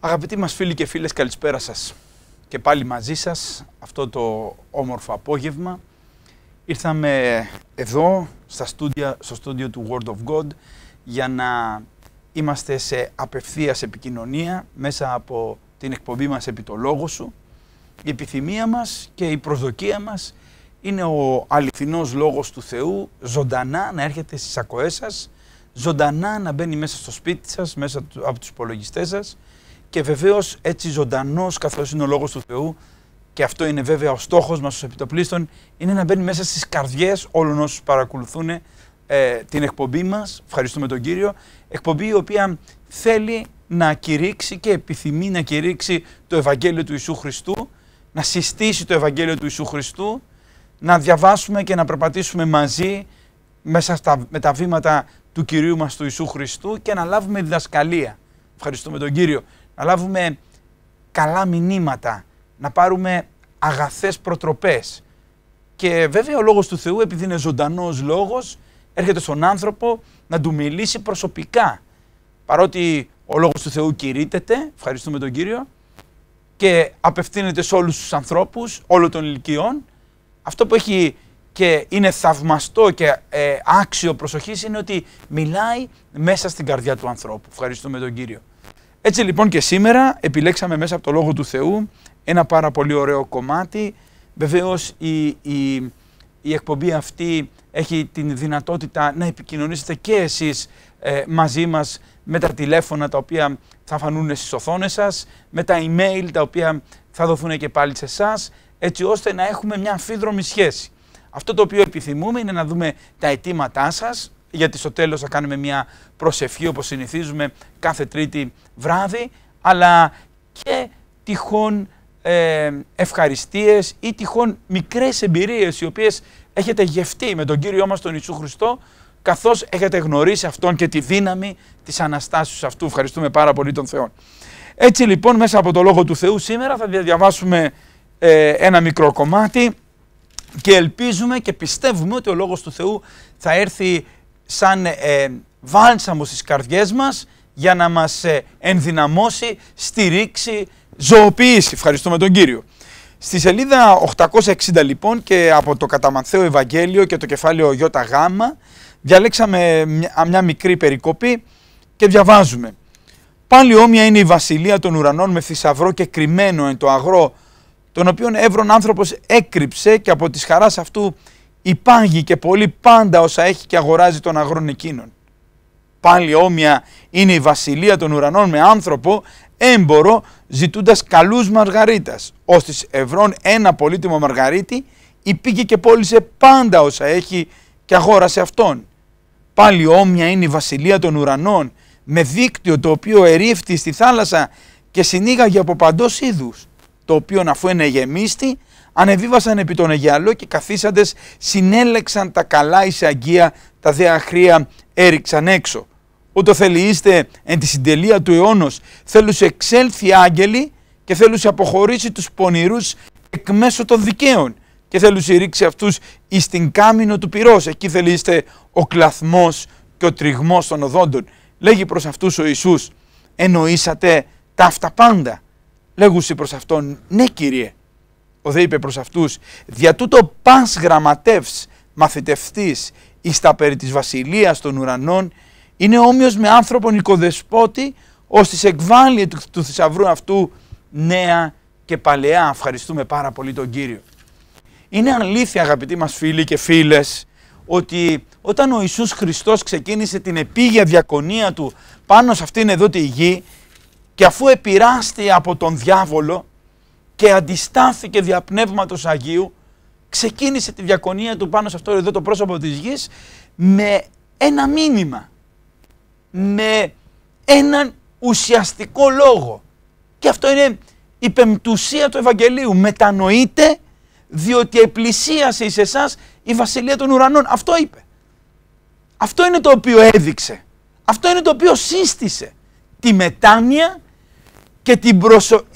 Αγαπητοί μας φίλοι και φίλες καλησπέρα σας και πάλι μαζί σας αυτό το όμορφο απόγευμα ήρθαμε εδώ στο στούντιο του Word of God για να είμαστε σε απευθείας επικοινωνία μέσα από την εκπομπή μας επί το λόγο σου η επιθυμία μας και η προσδοκία μας είναι ο αληθινός λόγος του Θεού ζωντανά να έρχεται στις ακοές σας ζωντανά να μπαίνει μέσα στο σπίτι σας, μέσα από τους υπολογιστές σας και βεβαίως έτσι ζωντανός καθώς είναι ο λόγος του Θεού. Και αυτό είναι βέβαια ο στόχος μας ως επιτοπλίστων, είναι να μπαίνει μέσα στις καρδιές όλων όσους παρακολουθούν ε, την εκπομπή μας. Ευχαριστούμε τον κύριο. Εκπομπή η οποία θέλει να κηρύξει και επιθυμεί να κηρύξει το Ευαγγέλιο του Ιησού Χριστού, να συστήσει το Ευαγγέλιο του Ιησού Χριστού, να διαβάσουμε και να περπατήσουμε μαζί μέσα στα, με τα βήματα του Κυρίου μας του Ιησού Χριστού και να λάβουμε διδασκαλία. Ευχαριστούμε τον Κύριο να λάβουμε καλά μηνύματα, να πάρουμε αγαθές προτροπές. Και βέβαια ο λόγος του Θεού, επειδή είναι ζωντανός λόγος, έρχεται στον άνθρωπο να του μιλήσει προσωπικά. Παρότι ο λόγος του Θεού κηρύτεται, ευχαριστούμε τον Κύριο, και απευθύνεται σε όλους τους ανθρώπους, όλων των ηλικιών, αυτό που έχει και είναι θαυμαστό και ε, άξιο προσοχής είναι ότι μιλάει μέσα στην καρδιά του ανθρώπου. Ευχαριστούμε τον Κύριο. Έτσι λοιπόν και σήμερα επιλέξαμε μέσα από το Λόγο του Θεού ένα πάρα πολύ ωραίο κομμάτι. Βεβαίως η, εκπομπή αυτή έχει την δυνατότητα να επικοινωνήσετε και εσείς ε, μαζί μας με τα τηλέφωνα τα οποία θα φανούν στις οθόνες σας, με τα email τα οποία θα δοθούν και πάλι σε εσάς, έτσι ώστε να έχουμε μια αφίδρομη σχέση. Αυτό το οποίο επιθυμούμε είναι να δούμε τα αιτήματά σας, γιατί στο τέλος θα κάνουμε μια προσευχή όπως συνηθίζουμε κάθε τρίτη βράδυ, αλλά και τυχόν ε, ευχαριστίες ή τυχόν μικρές εμπειρίες οι οποίες έχετε γευτεί με τον Κύριό μας τον Ιησού Χριστό καθώς έχετε γνωρίσει Αυτόν και τη δύναμη της Αναστάσεως αυτού. Ευχαριστούμε πάρα πολύ τον Θεό. Έτσι λοιπόν μέσα από το Λόγο του Θεού σήμερα θα διαβάσουμε ε, ένα μικρό κομμάτι και ελπίζουμε και πιστεύουμε ότι ο Λόγος του Θεού θα έρθει σαν ε, βάλσαμο στις καρδιές μας για να μας ε, ενδυναμώσει, στηρίξει, ζωοποιήσει. Ευχαριστούμε τον Κύριο. Στη σελίδα 860 λοιπόν και από το Καταμαθαίο Ευαγγέλιο και το κεφάλαιο ΙΓ διαλέξαμε μια, μια μικρή περικοπή και διαβάζουμε. Πάλι όμοια είναι η βασιλεία των ουρανών με θησαυρό και κρυμμένο εν το αγρό, τον οποίον Εύρον άνθρωπος έκρυψε και από τις χαράς αυτού υπάγει και πολύ πάντα όσα έχει και αγοράζει των αγρών εκείνων. Πάλι όμοια είναι η βασιλεία των ουρανών με άνθρωπο έμπορο ζητούντας καλούς μαργαρίτας. Ως της ευρών ένα πολύτιμο μαργαρίτη υπήγε και πώλησε πάντα όσα έχει και αγόρασε αυτόν. Πάλι όμοια είναι η βασιλεία των ουρανών με δίκτυο το οποίο ερήφθη στη θάλασσα και συνήγαγε από παντός είδους το οποίο αφού γεμίστη, ανεβίβασαν επί τον Αιγιαλό και καθίσαντες συνέλεξαν τα καλά αγκία, τα δε αχρία έριξαν έξω. Ούτω θέλει είστε εν τη συντελεία του αιώνος, θέλουσε εξέλθει άγγελοι και θέλουσε αποχωρήσει τους πονηρούς εκ μέσω των δικαίων και θέλουσε ρίξει αυτούς εις την κάμινο του πυρός. Εκεί θέλει είστε ο κλαθμός και ο τριγμός των οδόντων. Λέγει προς αυτούς ο Ιησούς, εννοήσατε τα αυτά πάντα λέγουσι προς αυτόν, ναι κύριε. Ο δε είπε προς αυτούς, δια τούτο πας γραμματεύς μαθητευτής εις τα περί της βασιλείας των ουρανών, είναι όμοιος με άνθρωπον οικοδεσπότη, ως τις εκβάλλει του, του θησαυρού αυτού νέα και παλαιά. Ευχαριστούμε πάρα πολύ τον Κύριο. Είναι αλήθεια αγαπητοί μας φίλοι και φίλες, ότι όταν ο Ιησούς Χριστός ξεκίνησε την επίγεια διακονία του πάνω σε αυτήν εδώ τη γη, και αφού επηράστη από τον διάβολο και αντιστάθηκε δια Πνεύματος Αγίου, ξεκίνησε τη διακονία του πάνω σε αυτό εδώ το πρόσωπο της γης με ένα μήνυμα, με έναν ουσιαστικό λόγο. Και αυτό είναι η πεμπτουσία του Ευαγγελίου. Μετανοείτε διότι επλησίασε εις εσάς η βασιλεία των ουρανών. Αυτό είπε. Αυτό είναι το οποίο έδειξε. Αυτό είναι το οποίο σύστησε. Τη μετάνοια και,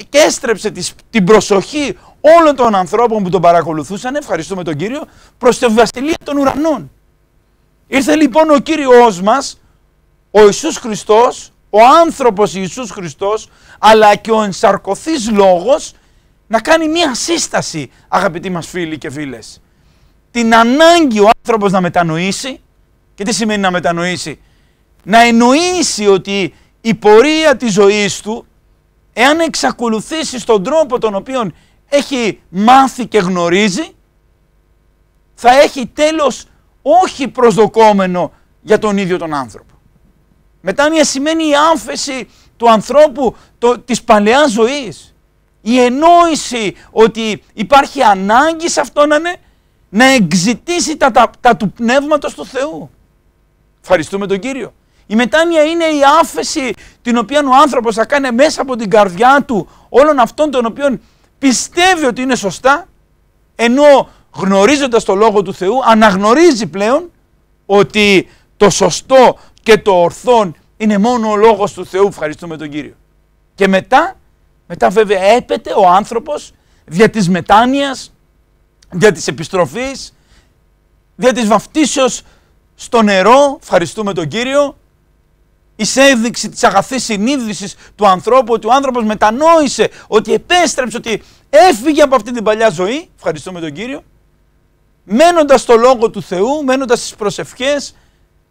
και έστρεψε τις... την προσοχή όλων των ανθρώπων που τον παρακολουθούσαν, ευχαριστούμε τον Κύριο, προς τη βασιλεία των ουρανών. Ήρθε λοιπόν ο Κύριος μας, ο Ιησούς Χριστός, ο άνθρωπος Ιησούς Χριστός, αλλά και ο ενσαρκωθής λόγος, να κάνει μία σύσταση, αγαπητοί μας φίλοι και φίλες. Την ανάγκη ο άνθρωπος να μετανοήσει, και τι σημαίνει να μετανοήσει, να εννοήσει ότι η πορεία της ζωής του εάν εξακολουθήσεις τον τρόπο τον οποίον έχει μάθει και γνωρίζει, θα έχει τέλος όχι προσδοκόμενο για τον ίδιο τον άνθρωπο. Μετάνοια σημαίνει η άμφεση του ανθρώπου το, της παλαιάς ζωής. Η ενόηση ότι υπάρχει ανάγκη σε αυτό να είναι, να εξητήσει τα, τα, τα του Πνεύματος του Θεού. Ευχαριστούμε τον Κύριο. Η μετάνοια είναι η άφεση την οποία ο άνθρωπος θα κάνει μέσα από την καρδιά του όλων αυτών των οποίων πιστεύει ότι είναι σωστά ενώ γνωρίζοντας το Λόγο του Θεού αναγνωρίζει πλέον ότι το σωστό και το ορθόν είναι μόνο ο Λόγος του Θεού. Ευχαριστούμε τον Κύριο. Και μετά, μετά βέβαια έπεται ο άνθρωπος δια της μετάνοιας, δια της επιστροφής, δια της βαφτίσεως στο νερό, ευχαριστούμε τον Κύριο, η της τη αγαθής συνείδησης του ανθρώπου ότι ο άνθρωπος μετανόησε, ότι επέστρεψε, ότι έφυγε από αυτή την παλιά ζωή. Ευχαριστούμε τον κύριο. μένοντας στο λόγο του Θεού, μένοντας στις προσευχές,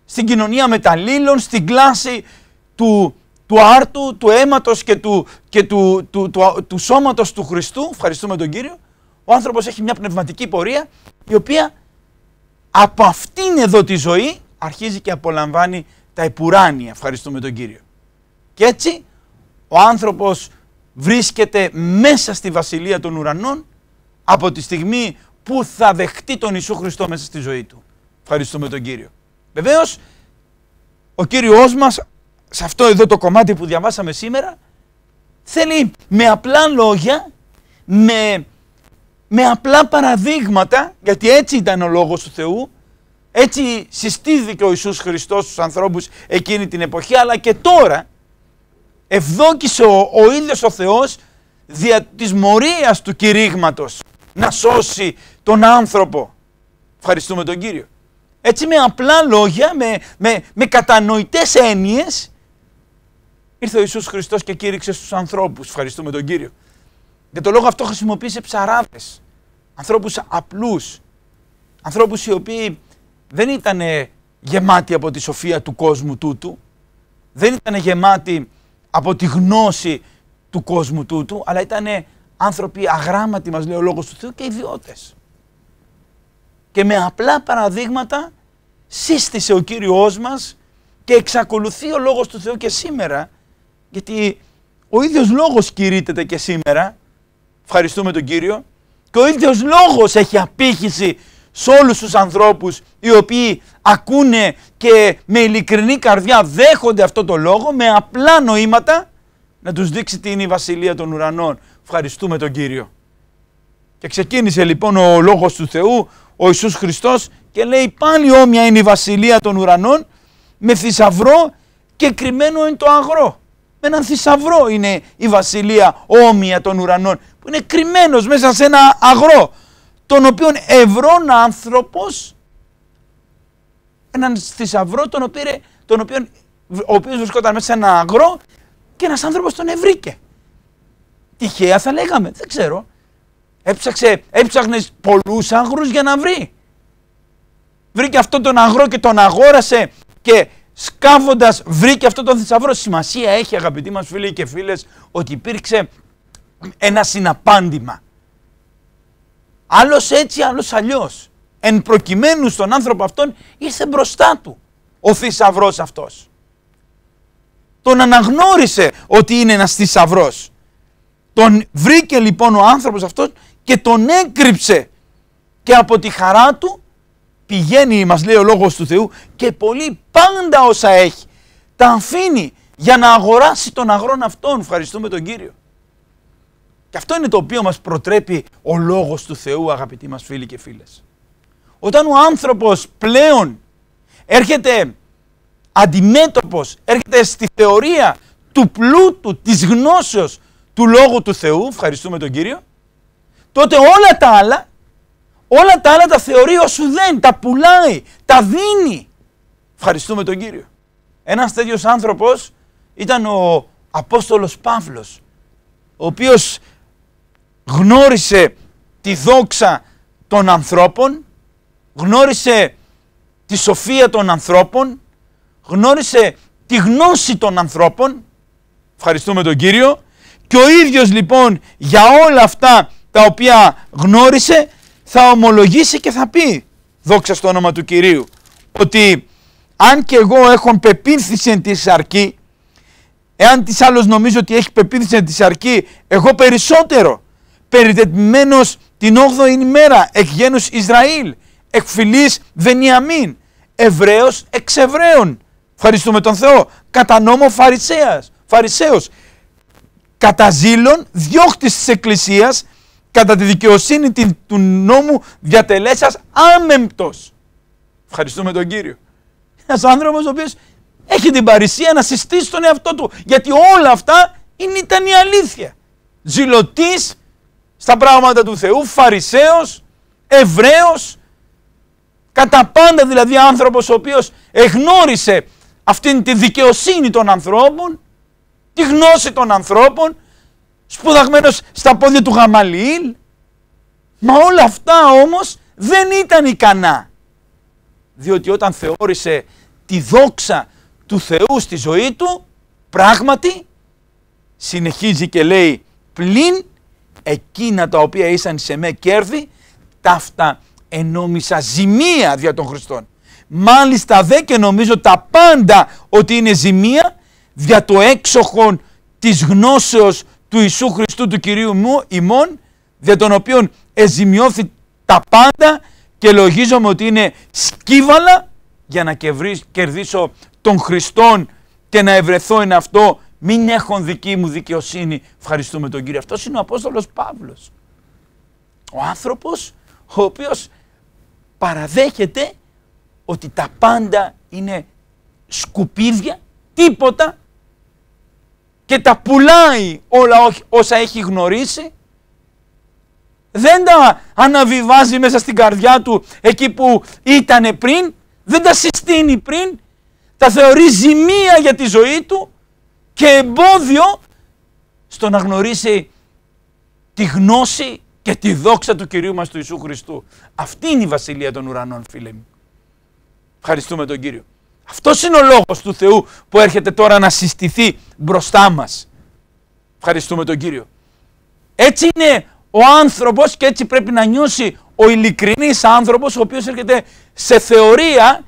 στην κοινωνία μεταλλήλων, στην κλάση του, του άρτου, του αίματος και, του, και του, του, του, του, σώματος του Χριστού, ευχαριστούμε τον Κύριο, ο άνθρωπος έχει μια πνευματική πορεία η οποία από αυτήν εδώ τη ζωή αρχίζει και απολαμβάνει τα επουράνια, ευχαριστούμε τον Κύριο. Και έτσι ο άνθρωπος βρίσκεται μέσα στη βασιλεία των ουρανών από τη στιγμή που θα δεχτεί τον Ιησού Χριστό μέσα στη ζωή του. Ευχαριστούμε τον Κύριο. Βεβαίως, ο Κύριος μας, σε αυτό εδώ το κομμάτι που διαβάσαμε σήμερα, θέλει με απλά λόγια, με, με απλά παραδείγματα, γιατί έτσι ήταν ο Λόγος του Θεού, έτσι συστήθηκε ο Ιησούς Χριστός στους ανθρώπους εκείνη την εποχή αλλά και τώρα ευδόκησε ο, ο ίδιος ο Θεός δια της μορίας του κηρύγματος να σώσει τον άνθρωπο. Ευχαριστούμε τον Κύριο. Έτσι με απλά λόγια, με, με, με κατανοητές έννοιες ήρθε ο Ιησούς Χριστός και κήρυξε στους ανθρώπους. Ευχαριστούμε τον Κύριο. Για το λόγο αυτό χρησιμοποίησε ψαράδες, ανθρώπους απλούς, ανθρώπους οι οποίοι δεν ήταν γεμάτη από τη σοφία του κόσμου τούτου, δεν ήταν γεμάτη από τη γνώση του κόσμου τούτου, αλλά ήταν άνθρωποι αγράμματοι, μας λέει ο Λόγος του Θεού, και ιδιώτες. Και με απλά παραδείγματα σύστησε ο Κύριος μας και εξακολουθεί ο Λόγος του Θεού και σήμερα, γιατί ο ίδιος Λόγος κηρύτεται και σήμερα, ευχαριστούμε τον Κύριο, και ο ίδιος Λόγος έχει απήχηση σε όλους τους ανθρώπους οι οποίοι ακούνε και με ειλικρινή καρδιά δέχονται αυτό το λόγο με απλά νοήματα να τους δείξει τι είναι η Βασιλεία των Ουρανών. Ευχαριστούμε τον Κύριο. Και ξεκίνησε λοιπόν ο Λόγος του Θεού, ο Ιησούς Χριστός και λέει πάλι όμοια είναι η Βασιλεία των Ουρανών με θησαυρό και κρυμμένο είναι το αγρό. Με έναν θησαυρό είναι η Βασιλεία όμοια των Ουρανών που είναι κρυμμένος μέσα σε ένα αγρό τον οποίον ευρών άνθρωπος έναν θησαυρό τον οποίο, τον οποίον, οποίος βρισκόταν μέσα σε ένα αγρό και ένας άνθρωπος τον ευρήκε. Τυχαία θα λέγαμε, δεν ξέρω. Έψαξε, έψαχνες πολλούς άγρους για να βρει. Βρήκε αυτόν τον αγρό και τον αγόρασε και σκάβοντας βρήκε αυτόν τον θησαυρό. Σημασία έχει αγαπητοί μας φίλοι και φίλες ότι υπήρξε ένα συναπάντημα. Άλλος έτσι, άλλος αλλιώς. Εν προκειμένου στον άνθρωπο αυτόν ήρθε μπροστά του ο θησαυρός αυτός. Τον αναγνώρισε ότι είναι ένας θησαυρός. Τον βρήκε λοιπόν ο άνθρωπος αυτός και τον έκρυψε και από τη χαρά του πηγαίνει μας λέει ο Λόγος του Θεού και πολύ πάντα όσα έχει τα αφήνει για να αγοράσει τον αγρόν αυτόν. Ευχαριστούμε τον Κύριο. Και αυτό είναι το οποίο μας προτρέπει ο λόγος του Θεού αγαπητοί μας φίλοι και φίλες. Όταν ο άνθρωπος πλέον έρχεται αντιμέτωπος, έρχεται στη θεωρία του πλούτου, της γνώσεως του Λόγου του Θεού, ευχαριστούμε τον Κύριο, τότε όλα τα άλλα, όλα τα άλλα τα θεωρεί ως ουδέν, τα πουλάει, τα δίνει. Ευχαριστούμε τον Κύριο. Ένας τέτοιος άνθρωπος ήταν ο Απόστολος Παύλος, ο οποίος γνώρισε τη δόξα των ανθρώπων, γνώρισε τη σοφία των ανθρώπων, γνώρισε τη γνώση των ανθρώπων, ευχαριστούμε τον Κύριο, και ο ίδιος λοιπόν για όλα αυτά τα οποία γνώρισε θα ομολογήσει και θα πει δόξα στο όνομα του Κυρίου ότι αν και εγώ έχω πεποίθηση εν της αρκή εάν της άλλος νομίζω ότι έχει πεποίθηση εν της αρκή εγώ περισσότερο περιτετημένος την 8η ημέρα εκ γένους Ισραήλ, εκ φυλής Βενιαμίν, Εβραίος εξ Εβραίων. Ευχαριστούμε τον Θεό. Κατά νόμο Φαρισαίας, Φαρισαίος. Κατά ζήλων διώχτης της Εκκλησίας, κατά τη δικαιοσύνη του νόμου διατελέσας άμεμπτος. Ευχαριστούμε τον Κύριο. Ένας άνθρωπος ο οποίος έχει την παρησία να συστήσει τον εαυτό του, γιατί όλα αυτά είναι, ήταν η ημερα εκ ισραηλ εκ φυλη βενιαμιν εβραιος εξ εβραιων ευχαριστουμε τον θεο κατα νομο φαρισαιας κατα ζηλων διωχτη της εκκλησιας κατα τη δικαιοσυνη του νομου διατελέσας αμεμπτος ευχαριστουμε τον κυριο Ένας άνθρωπος ο οποίος εχει την παρησια να συστησει τον εαυτο του γιατι ολα αυτα ειναι ηταν η αληθεια ζηλωτης στα πράγματα του Θεού, Φαρισαίος, Εβραίος, κατά πάντα δηλαδή άνθρωπος ο οποίος εγνώρισε αυτήν τη δικαιοσύνη των ανθρώπων, τη γνώση των ανθρώπων, σπουδαγμένος στα πόδια του Γαμαλίλ, Μα όλα αυτά όμως δεν ήταν ικανά. Διότι όταν θεώρησε τη δόξα του Θεού στη ζωή του, πράγματι, συνεχίζει και λέει πλην εκείνα τα οποία ήσαν σε με κέρδη, ταύτα ενόμισα ζημία δια των Χριστών. Μάλιστα δε και νομίζω τα πάντα ότι είναι ζημία δια το έξοχον της γνώσεως του Ιησού Χριστού του Κυρίου μου ημών, δια τον οποίον εζημιώθη τα πάντα και λογίζομαι ότι είναι σκύβαλα για να κερδίσω τον Χριστόν και να ευρεθώ εν αυτό μην έχουν δική μου δικαιοσύνη. Ευχαριστούμε τον κύριο. Αυτός είναι ο Απόστολος Παύλος. Ο άνθρωπος ο οποίος παραδέχεται ότι τα πάντα είναι σκουπίδια, τίποτα και τα πουλάει όλα όσα έχει γνωρίσει δεν τα αναβιβάζει μέσα στην καρδιά του εκεί που ήταν πριν, δεν τα συστήνει πριν, τα θεωρεί ζημία για τη ζωή του και εμπόδιο στο να γνωρίσει τη γνώση και τη δόξα του Κυρίου μας του Ιησού Χριστού. Αυτή είναι η Βασιλεία των Ουρανών φίλε μου. Ευχαριστούμε τον Κύριο. Αυτός είναι ο λόγος του Θεού που έρχεται τώρα να συστηθεί μπροστά μας. Ευχαριστούμε τον Κύριο. Έτσι είναι ο άνθρωπος και έτσι πρέπει να νιώσει ο ειλικρινής άνθρωπος ο οποίος έρχεται σε θεωρία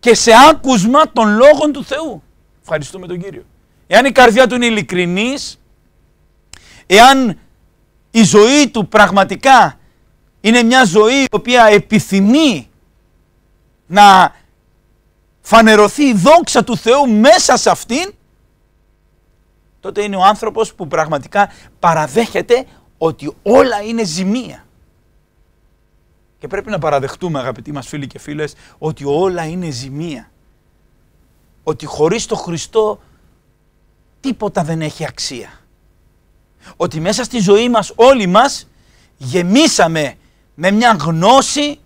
και σε άκουσμα των λόγων του Θεού. Ευχαριστούμε τον Κύριο. Εάν η καρδιά του είναι ειλικρινής, εάν η ζωή του πραγματικά είναι μια ζωή η οποία επιθυμεί να φανερωθεί η δόξα του Θεού μέσα σε αυτήν, τότε είναι ο άνθρωπος που πραγματικά παραδέχεται ότι όλα είναι ζημία. Και πρέπει να παραδεχτούμε αγαπητοί μας φίλοι και φίλες ότι όλα είναι ζημία. Ότι χωρίς το Χριστό τίποτα δεν έχει αξία. Ότι μέσα στη ζωή μας όλοι μας γεμίσαμε με μια γνώση,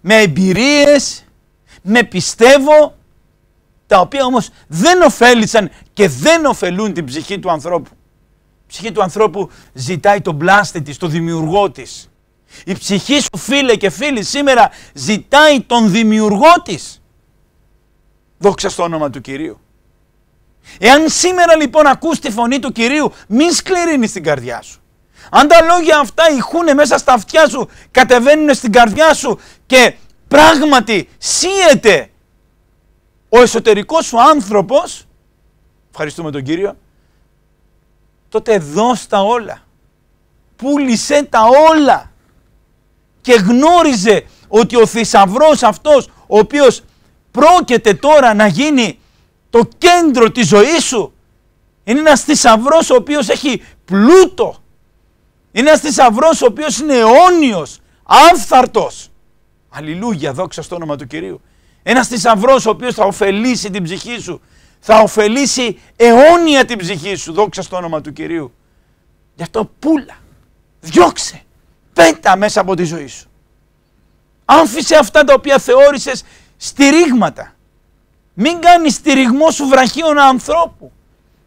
με εμπειρίες, με πιστεύω, τα οποία όμως δεν ωφέλησαν και δεν ωφελούν την ψυχή του ανθρώπου. Η ψυχή του ανθρώπου ζητάει τον πλάστη της, τον δημιουργό της. Η ψυχή σου φίλε και φίλοι σήμερα ζητάει τον δημιουργό της. Δόξα στο όνομα του Κυρίου. Εάν σήμερα λοιπόν ακούς τη φωνή του Κυρίου, μην σκληρύνεις την καρδιά σου. Αν τα λόγια αυτά ηχούν μέσα στα αυτιά σου, κατεβαίνουν στην καρδιά σου και πράγματι σύεται ο εσωτερικός σου άνθρωπος, ευχαριστούμε τον Κύριο, τότε δώσ' τα όλα. Πούλησε τα όλα και γνώριζε ότι ο θησαυρός αυτός ο οποίος πρόκειται τώρα να γίνει το κέντρο της ζωής σου. Είναι ένας θησαυρός ο οποίος έχει πλούτο. Είναι ένας θησαυρός ο οποίος είναι αιώνιος, άφθαρτος. Αλληλούγια, δόξα στο όνομα του Κυρίου. Ένας θησαυρός ο οποίος θα ωφελήσει την ψυχή σου. Θα ωφελήσει αιώνια την ψυχή σου, δόξα στο όνομα του Κυρίου. Γι' αυτό πουλα, διώξε, πέτα μέσα από τη ζωή σου. Άφησε αυτά τα οποία θεώρησες στηρίγματα μην κάνεις στηριγμό σου βραχίων ανθρώπου.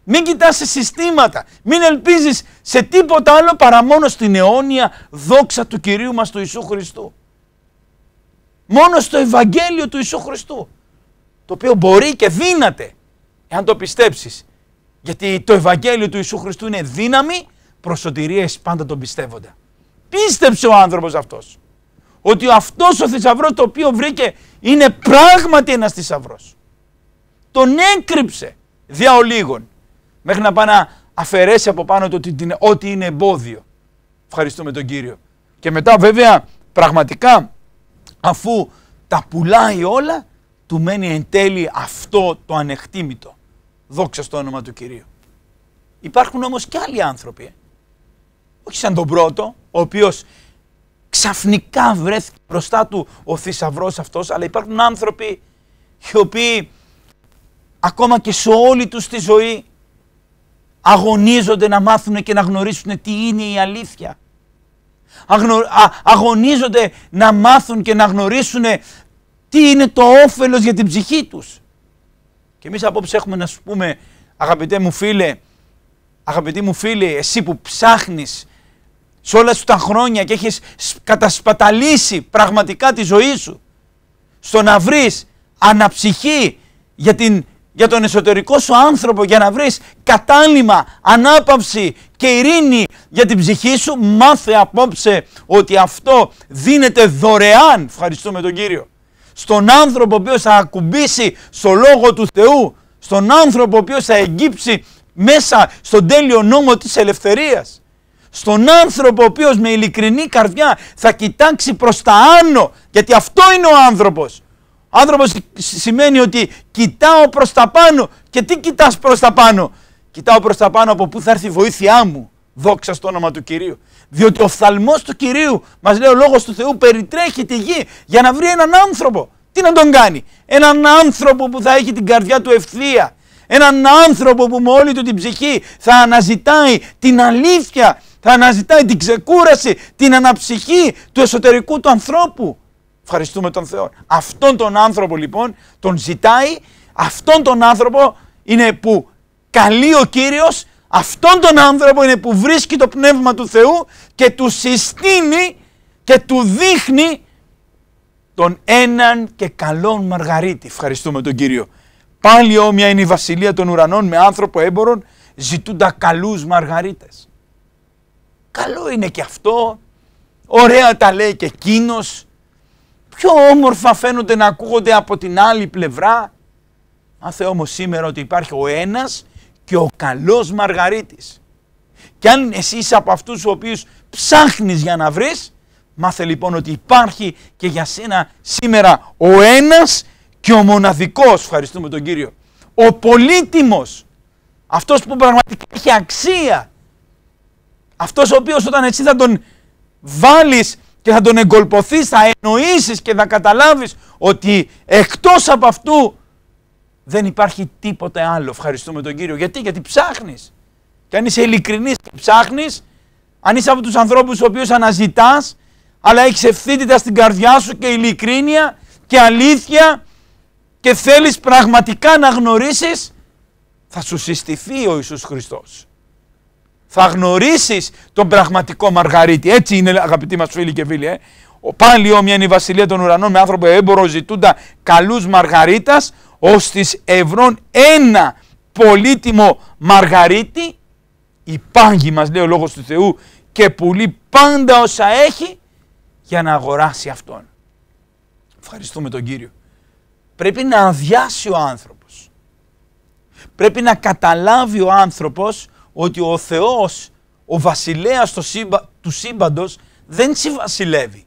Μην κοιτάς σε συστήματα. Μην ελπίζεις σε τίποτα άλλο παρά μόνο στην αιώνια δόξα του Κυρίου μας του Ιησού Χριστού. Μόνο στο Ευαγγέλιο του Ιησού Χριστού. Το οποίο μπορεί και δύναται εάν το πιστέψεις. Γιατί το Ευαγγέλιο του Ιησού Χριστού είναι δύναμη προσωτηρίες πάντα τον πιστεύοντα. Πίστεψε ο άνθρωπος αυτός. Ότι αυτός ο θησαυρός το οποίο βρήκε είναι πράγματι ένας θησαυρός τον έκρυψε δια ολίγων. Μέχρι να πάει να αφαιρέσει από πάνω το ότι, είναι εμπόδιο. Ευχαριστούμε τον Κύριο. Και μετά βέβαια πραγματικά αφού τα πουλάει όλα του μένει εν τέλει αυτό το ανεκτήμητο. Δόξα στο όνομα του Κυρίου. Υπάρχουν όμως και άλλοι άνθρωποι. Ε. Όχι σαν τον πρώτο, ο οποίος ξαφνικά βρέθηκε μπροστά του ο θησαυρός αυτός, αλλά υπάρχουν άνθρωποι οι οποίοι ακόμα και σε όλη τους τη ζωή αγωνίζονται να μάθουν και να γνωρίσουν τι είναι η αλήθεια. αγωνίζονται να μάθουν και να γνωρίσουν τι είναι το όφελος για την ψυχή τους. Και εμείς απόψε έχουμε να σου πούμε αγαπητέ μου φίλε, αγαπητή μου φίλη, εσύ που ψάχνεις σε όλα σου τα χρόνια και έχεις κατασπαταλήσει πραγματικά τη ζωή σου στο να βρεις αναψυχή για την για τον εσωτερικό σου άνθρωπο για να βρεις κατάλημα, ανάπαυση και ειρήνη για την ψυχή σου μάθε απόψε ότι αυτό δίνεται δωρεάν, ευχαριστούμε τον Κύριο, στον άνθρωπο ο οποίος θα ακουμπήσει στο Λόγο του Θεού, στον άνθρωπο ο οποίος θα εγκύψει μέσα στον τέλειο νόμο της ελευθερίας, στον άνθρωπο ο οποίος με ειλικρινή καρδιά θα κοιτάξει προς τα άνω, γιατί αυτό είναι ο άνθρωπος Άνθρωπος σημαίνει ότι κοιτάω προς τα πάνω. Και τι κοιτάς προς τα πάνω. Κοιτάω προς τα πάνω από πού θα έρθει η βοήθειά μου. Δόξα στο όνομα του Κυρίου. Διότι ο φθαλμός του Κυρίου, μας λέει ο Λόγος του Θεού, περιτρέχει τη γη για να βρει έναν άνθρωπο. Τι να τον κάνει. Έναν άνθρωπο που θα έχει την καρδιά του ευθεία. Έναν άνθρωπο που με όλη του την ψυχή θα αναζητάει την αλήθεια. Θα αναζητάει την ξεκούραση, την αναψυχή του εσωτερικού του ανθρώπου. Ευχαριστούμε τον Θεό. Αυτόν τον άνθρωπο λοιπόν τον ζητάει, αυτόν τον άνθρωπο είναι που καλεί ο Κύριος, αυτόν τον άνθρωπο είναι που βρίσκει το Πνεύμα του Θεού και του συστήνει και του δείχνει τον έναν και καλόν Μαργαρίτη. Ευχαριστούμε τον Κύριο. Πάλι όμοια είναι η βασιλεία των ουρανών με άνθρωπο έμπορον ζητούντα καλούς Μαργαρίτες. Καλό είναι και αυτό, ωραία τα λέει και εκείνος, πιο όμορφα φαίνονται να ακούγονται από την άλλη πλευρά. Μάθε όμως σήμερα ότι υπάρχει ο ένας και ο καλός Μαργαρίτης. Και αν εσύ είσαι από αυτούς τους οποίους ψάχνεις για να βρεις, μάθε λοιπόν ότι υπάρχει και για σένα σήμερα ο ένας και ο μοναδικός, ευχαριστούμε τον Κύριο, ο πολύτιμος, αυτός που πραγματικά έχει αξία, αυτός ο οποίος όταν εσύ θα τον βάλεις και θα τον εγκολποθείς, θα εννοήσεις και θα καταλάβεις ότι εκτός από αυτού δεν υπάρχει τίποτε άλλο. Ευχαριστούμε τον Κύριο. Γιατί, γιατί ψάχνεις. Και αν είσαι ειλικρινής και ψάχνεις, αν είσαι από τους ανθρώπους του οποίους αναζητάς, αλλά έχεις ευθύτητα στην καρδιά σου και ειλικρίνεια και αλήθεια και θέλεις πραγματικά να γνωρίσεις, θα σου συστηθεί ο Ιησούς Χριστός θα γνωρίσεις τον πραγματικό Μαργαρίτη. Έτσι είναι αγαπητοί μας φίλοι και φίλοι. Ε. Ο πάλι όμοια είναι η βασιλεία των ουρανών με άνθρωπο έμπορο ζητούντα καλούς Μαργαρίτας ως τις ευρών ένα πολύτιμο Μαργαρίτη υπάγει μας λέει ο Λόγος του Θεού και πουλεί πάντα όσα έχει για να αγοράσει αυτόν. Ευχαριστούμε τον Κύριο. Πρέπει να αδειάσει ο άνθρωπος. Πρέπει να καταλάβει ο άνθρωπος ότι ο Θεός, ο βασιλέας του σύμπαντος δεν βασιλεύει.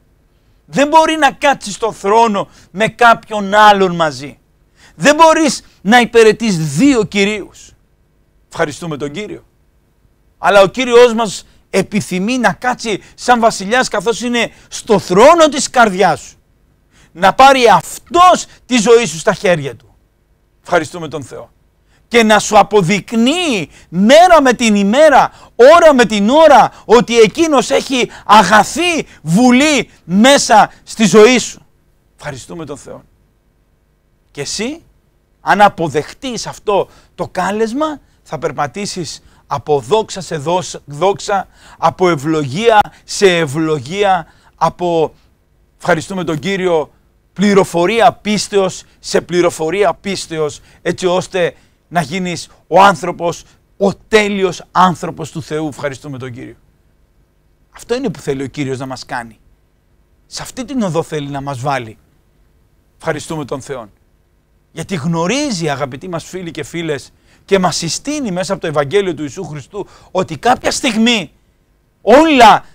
Δεν μπορεί να κάτσεις στο θρόνο με κάποιον άλλον μαζί. Δεν μπορείς να υπηρετείς δύο κυρίους. Ευχαριστούμε τον Κύριο. Αλλά ο Κύριος μας επιθυμεί να κάτσει σαν βασιλιάς καθώς είναι στο θρόνο της καρδιάς σου. Να πάρει αυτός τη ζωή σου στα χέρια του. Ευχαριστούμε τον Θεό και να σου αποδεικνύει μέρα με την ημέρα, ώρα με την ώρα ότι εκείνος έχει αγαθή βουλή μέσα στη ζωή σου. Ευχαριστούμε τον Θεό. Και εσύ, αν αποδεχτείς αυτό το κάλεσμα, θα περπατήσεις από δόξα σε δόξα, από ευλογία σε ευλογία, από, ευχαριστούμε τον Κύριο, πληροφορία πίστεως σε πληροφορία πίστεως, έτσι ώστε να γίνεις ο άνθρωπος, ο τέλειος άνθρωπος του Θεού. Ευχαριστούμε τον Κύριο. Αυτό είναι που θέλει ο Κύριος να μας κάνει. Σε αυτή την οδό θέλει να μας βάλει. Ευχαριστούμε τον Θεό. Γιατί γνωρίζει αγαπητοί μας φίλοι και φίλες και μας συστήνει μέσα από το Ευαγγέλιο του Ιησού Χριστού ότι κάποια στιγμή όλα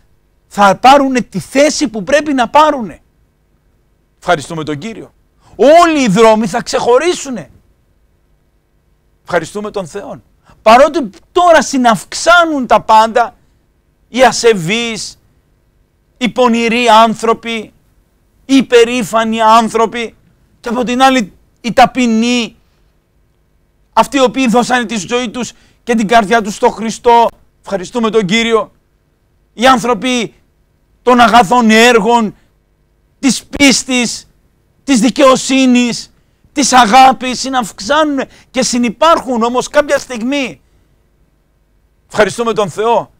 θα πάρουν τη θέση που πρέπει να πάρουν. Ευχαριστούμε τον Κύριο. Όλοι οι δρόμοι θα ξεχωρίσουν. Ευχαριστούμε τον Θεό. Παρότι τώρα συναυξάνουν τα πάντα, οι ασεβείς, οι πονηροί άνθρωποι, οι υπερήφανοι άνθρωποι και από την άλλη οι ταπεινοί, αυτοί οι οποίοι δώσανε τη ζωή τους και την καρδιά τους στο Χριστό, ευχαριστούμε τον Κύριο, οι άνθρωποι των αγαθών έργων, της πίστης, της δικαιοσύνης, της αγάπης συναυξάνουν και συνυπάρχουν όμως κάποια στιγμή. Ευχαριστούμε τον Θεό.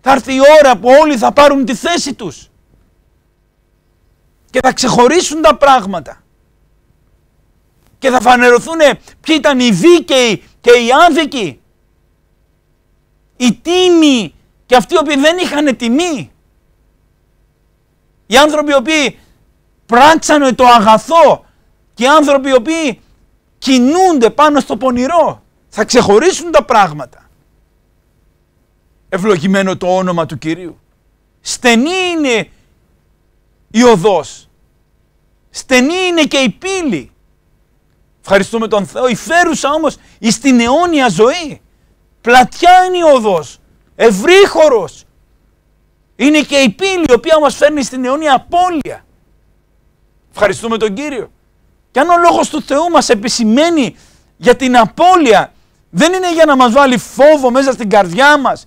Θα έρθει η ώρα που όλοι θα πάρουν τη θέση τους. Και θα ξεχωρίσουν τα πράγματα. Και θα φανερωθούν ποιοι ήταν οι δίκαιοι και οι άδικοι. Οι τίμοι και αυτοί οι οποίοι δεν είχαν τιμή. Οι άνθρωποι οι οποίοι πράξανε το αγαθό και άνθρωποι οι οποίοι κινούνται πάνω στο πονηρό. Θα ξεχωρίσουν τα πράγματα. Ευλογημένο το όνομα του Κυρίου. Στενή είναι η οδός. Στενή είναι και η πύλη. Ευχαριστούμε τον Θεό. Η φέρουσα όμως εις την αιώνια ζωή. Πλατιά είναι η οδός. Ευρύχωρος. Είναι και η πύλη η οποία μας φέρνει στην αιώνια απώλεια. Ευχαριστούμε τον Κύριο. Και αν ο λόγος του Θεού μας επισημαίνει για την απώλεια, δεν είναι για να μας βάλει φόβο μέσα στην καρδιά μας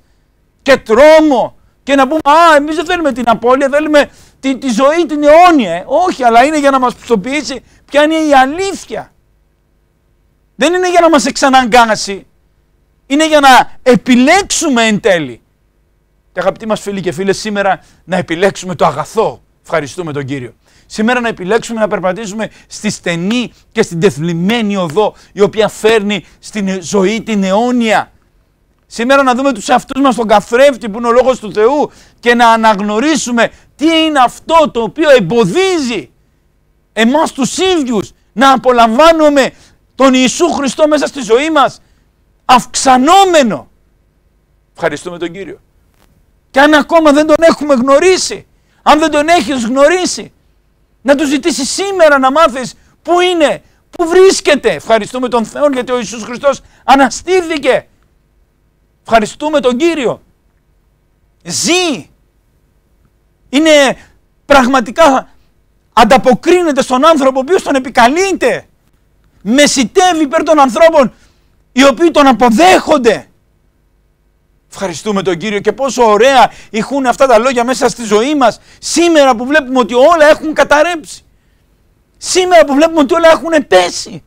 και τρόμο και να πούμε «Α, εμείς δεν θέλουμε την απώλεια, θέλουμε τη, τη ζωή, την αιώνια». Ε, όχι, αλλά είναι για να μας πιστοποιήσει ποια είναι η αλήθεια. Δεν είναι για να μας εξαναγκάσει. Είναι για να επιλέξουμε εν τέλει. Και αγαπητοί μας φίλοι και φίλες, σήμερα να επιλέξουμε το αγαθό. Ευχαριστούμε τον Κύριο σήμερα να επιλέξουμε να περπατήσουμε στη στενή και στην τεθλιμμένη οδό η οποία φέρνει στην ε, ζωή την αιώνια. Σήμερα να δούμε τους αυτούς μας τον καθρέφτη που είναι ο Λόγος του Θεού και να αναγνωρίσουμε τι είναι αυτό το οποίο εμποδίζει εμάς τους ίδιους να απολαμβάνουμε τον Ιησού Χριστό μέσα στη ζωή μας αυξανόμενο. Ευχαριστούμε τον Κύριο. Και αν ακόμα δεν τον έχουμε γνωρίσει, αν δεν τον έχεις γνωρίσει, να του ζητήσεις σήμερα να μάθεις πού είναι, πού βρίσκεται. Ευχαριστούμε τον Θεό γιατί ο Ιησούς Χριστός αναστήθηκε. Ευχαριστούμε τον Κύριο. Ζει. Είναι πραγματικά ανταποκρίνεται στον άνθρωπο ο οποίος τον επικαλείται. Μεσητεύει υπέρ των ανθρώπων οι οποίοι τον αποδέχονται. Ευχαριστούμε τον Κύριο και πόσο ωραία ηχούν αυτά τα λόγια μέσα στη ζωή μας σήμερα που βλέπουμε ότι όλα έχουν καταρρέψει. Σήμερα που βλέπουμε ότι όλα έχουν πέσει.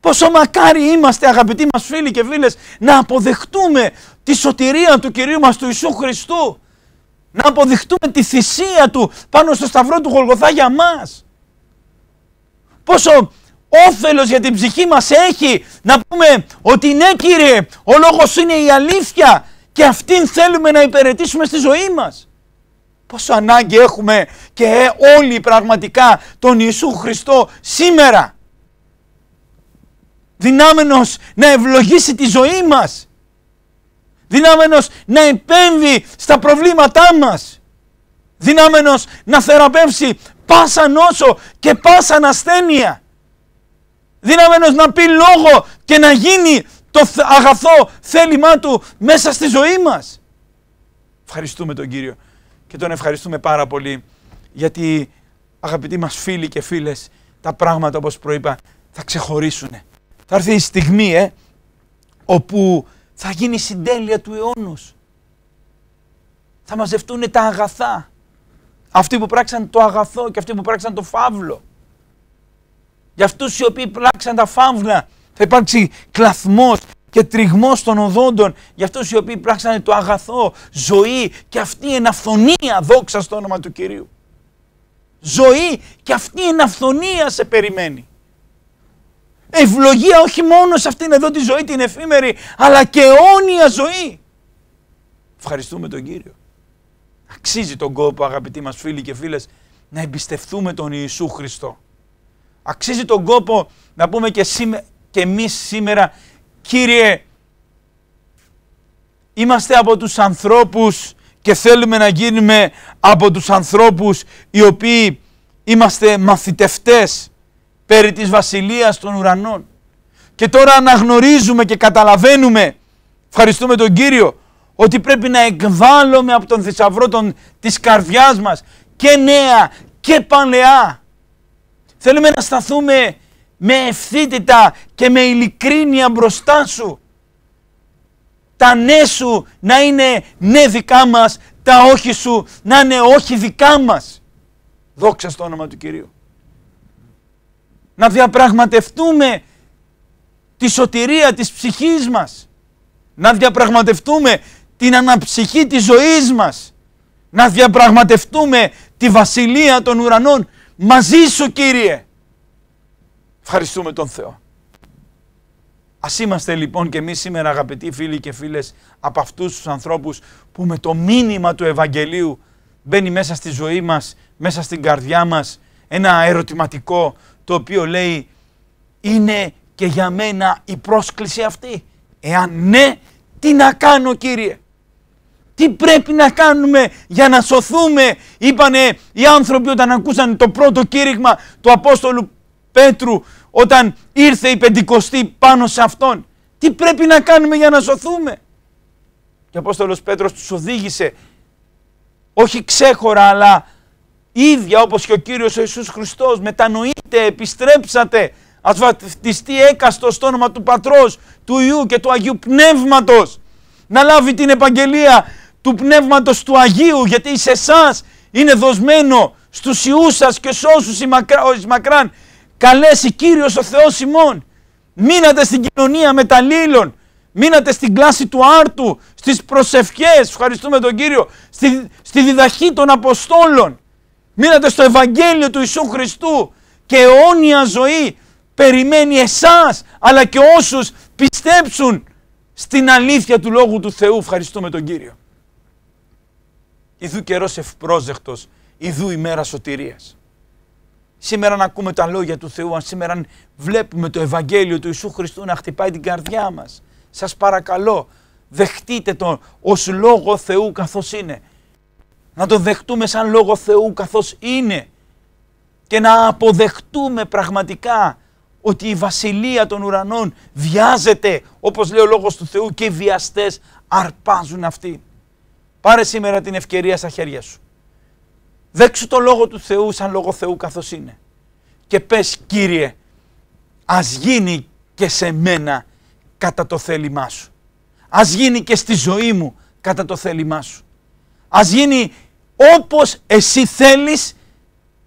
Πόσο μακάρι είμαστε αγαπητοί μας φίλοι και φίλες να αποδεχτούμε τη σωτηρία του Κυρίου μας του Ιησού Χριστού. Να αποδεχτούμε τη θυσία Του πάνω στο σταυρό του Γολγοθά για μας. Πόσο όφελος για την ψυχή μας έχει να πούμε ότι ναι Κύριε, ο λόγος είναι η αλήθεια και αυτήν θέλουμε να υπηρετήσουμε στη ζωή μας. Πόσο ανάγκη έχουμε και ε, όλοι πραγματικά τον Ιησού Χριστό σήμερα. Δυνάμενος να ευλογήσει τη ζωή μας. Δυνάμενος να επέμβει στα προβλήματά μας. Δυνάμενος να θεραπεύσει πάσα νόσο και πάσα ασθένεια δύναμενος να πει λόγο και να γίνει το αγαθό θέλημά Του μέσα στη ζωή μας. Ευχαριστούμε τον Κύριο και τον ευχαριστούμε πάρα πολύ γιατί αγαπητοί μας φίλοι και φίλες τα πράγματα όπως προείπα θα ξεχωρίσουν. Θα έρθει η στιγμή ε, όπου θα γίνει η συντέλεια του αιώνος. Θα μαζευτούν τα αγαθά. Αυτοί που πράξαν το αγαθό και αυτοί που πράξαν το φαύλο. Για αυτούς οι οποίοι πλάξαν τα φαύλα, θα υπάρξει κλαθμός και τριγμός των οδόντων. Για αυτούς οι οποίοι πλάξαν το αγαθό, ζωή και αυτή η εναυθονία, δόξα στο όνομα του κυρίου. Ζωή και αυτή η εναυθονία σε περιμένει. Ευλογία όχι μόνο σε αυτήν εδώ τη ζωή την εφήμερη, αλλά και αιώνια ζωή. Ευχαριστούμε τον Κύριο. Αξίζει τον κόπο αγαπητοί μας φίλοι και φίλες να εμπιστευτούμε τον Ιησού Χριστό. Αξίζει τον κόπο να πούμε και, σήμε, εμείς σήμερα Κύριε είμαστε από τους ανθρώπους και θέλουμε να γίνουμε από τους ανθρώπους οι οποίοι είμαστε μαθητευτές περί της βασιλείας των ουρανών. Και τώρα αναγνωρίζουμε και καταλαβαίνουμε, ευχαριστούμε τον Κύριο, ότι πρέπει να εκβάλλουμε από τον θησαυρό των, της καρδιάς μας και νέα και παλαιά Θέλουμε να σταθούμε με ευθύτητα και με ειλικρίνεια μπροστά σου. Τα ναι σου να είναι ναι δικά μας, τα όχι σου να είναι όχι δικά μας. Δόξα στο όνομα του Κυρίου. Να διαπραγματευτούμε τη σωτηρία της ψυχής μας. Να διαπραγματευτούμε την αναψυχή της ζωής μας. Να διαπραγματευτούμε τη βασιλεία των ουρανών Μαζί σου Κύριε. Ευχαριστούμε τον Θεό. Ας είμαστε λοιπόν και εμείς σήμερα αγαπητοί φίλοι και φίλες από αυτούς τους ανθρώπους που με το μήνυμα του Ευαγγελίου μπαίνει μέσα στη ζωή μας, μέσα στην καρδιά μας ένα ερωτηματικό το οποίο λέει είναι και για μένα η πρόσκληση αυτή. Εάν ναι, τι να κάνω Κύριε. Τι πρέπει να κάνουμε για να σωθούμε, είπανε οι άνθρωποι όταν ακούσαν το πρώτο κήρυγμα του Απόστολου Πέτρου, όταν ήρθε η Πεντηκοστή πάνω σε αυτόν. Τι πρέπει να κάνουμε για να σωθούμε. Και ο Απόστολος Πέτρος τους οδήγησε, όχι ξέχωρα, αλλά ίδια όπως και ο Κύριος Ιησούς Χριστός, μετανοείτε, επιστρέψατε, ας βαθιστεί έκαστο στο όνομα του Πατρός, του Ιού και του Αγίου Πνεύματος, να λάβει την Επαγγελία του Πνεύματος του Αγίου γιατί σε εσάς είναι δοσμένο στους Υιούς σας και στους όσους μακράν καλέσει Κύριος ο Θεός ημών. Μείνατε στην κοινωνία μεταλλήλων, μείνατε στην κλάση του άρτου, στις προσευχές, ευχαριστούμε τον Κύριο, στη, στη διδαχή των Αποστόλων. Μείνατε στο Ευαγγέλιο του Ιησού Χριστού και αιώνια ζωή περιμένει εσάς αλλά και όσους πιστέψουν στην αλήθεια του Λόγου του Θεού. Ευχαριστούμε τον Κύριο. Ιδού καιρός ευπρόζεκτος, ιδού ημέρα σωτηρίας. Σήμερα να ακούμε τα λόγια του Θεού, αν σήμερα βλέπουμε το Ευαγγέλιο του Ιησού Χριστού να χτυπάει την καρδιά μας. Σας παρακαλώ, δεχτείτε τον ως Λόγο Θεού καθώς είναι. Να τον δεχτούμε σαν Λόγο Θεού καθώς είναι. Και να αποδεχτούμε πραγματικά ότι η Βασιλεία των Ουρανών βιάζεται, όπως λέει ο Λόγος του Θεού, και οι βιαστές αρπάζουν αυτήν. Πάρε σήμερα την ευκαιρία στα χέρια σου. Δέξου το λόγο του Θεού σαν λόγο Θεού καθώς είναι. Και πες Κύριε, ας γίνει και σε μένα κατά το θέλημά σου. Ας γίνει και στη ζωή μου κατά το θέλημά σου. Ας γίνει όπως εσύ θέλεις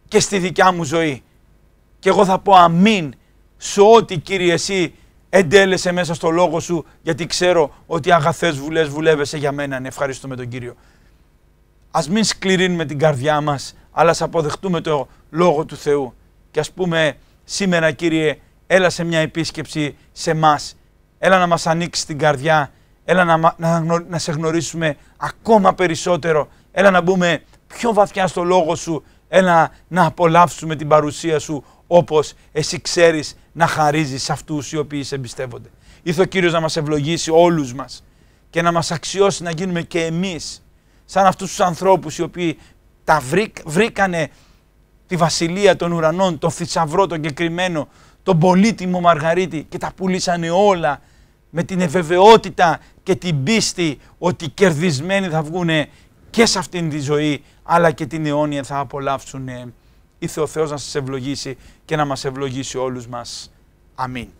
και στη δικιά μου ζωή. Και εγώ θα πω αμήν σε ό,τι Κύριε εσύ εντέλεσε μέσα στο λόγο σου, γιατί ξέρω ότι αγαθές βουλές βουλεύεσαι για μένα. Ναι, ευχαριστούμε τον Κύριο. Ας μην σκληρύνουμε την καρδιά μας, αλλά ας αποδεχτούμε το Λόγο του Θεού. Και ας πούμε σήμερα Κύριε, έλα σε μια επίσκεψη σε μας. Έλα να μας ανοίξεις την καρδιά. Έλα να, να, να σε γνωρίσουμε ακόμα περισσότερο. Έλα να μπούμε πιο βαθιά στο Λόγο Σου. Έλα να απολαύσουμε την παρουσία Σου όπως εσύ ξέρεις να χαρίζεις σε αυτούς οι οποίοι σε εμπιστεύονται. Ήρθε ο Κύριος να μας ευλογήσει όλους μας και να μας αξιώσει να γίνουμε και εμείς σαν αυτούς τους ανθρώπους οι οποίοι τα βρήκανε τη βασιλεία των ουρανών, τον θησαυρό, τον κεκριμένο, τον πολύτιμο Μαργαρίτη και τα πουλήσανε όλα με την ευεβαιότητα και την πίστη ότι κερδισμένοι θα βγουν και σε αυτήν τη ζωή αλλά και την αιώνια θα απολαύσουν ήθε ο Θεός να σας ευλογήσει και να μας ευλογήσει όλους μας. Αμήν.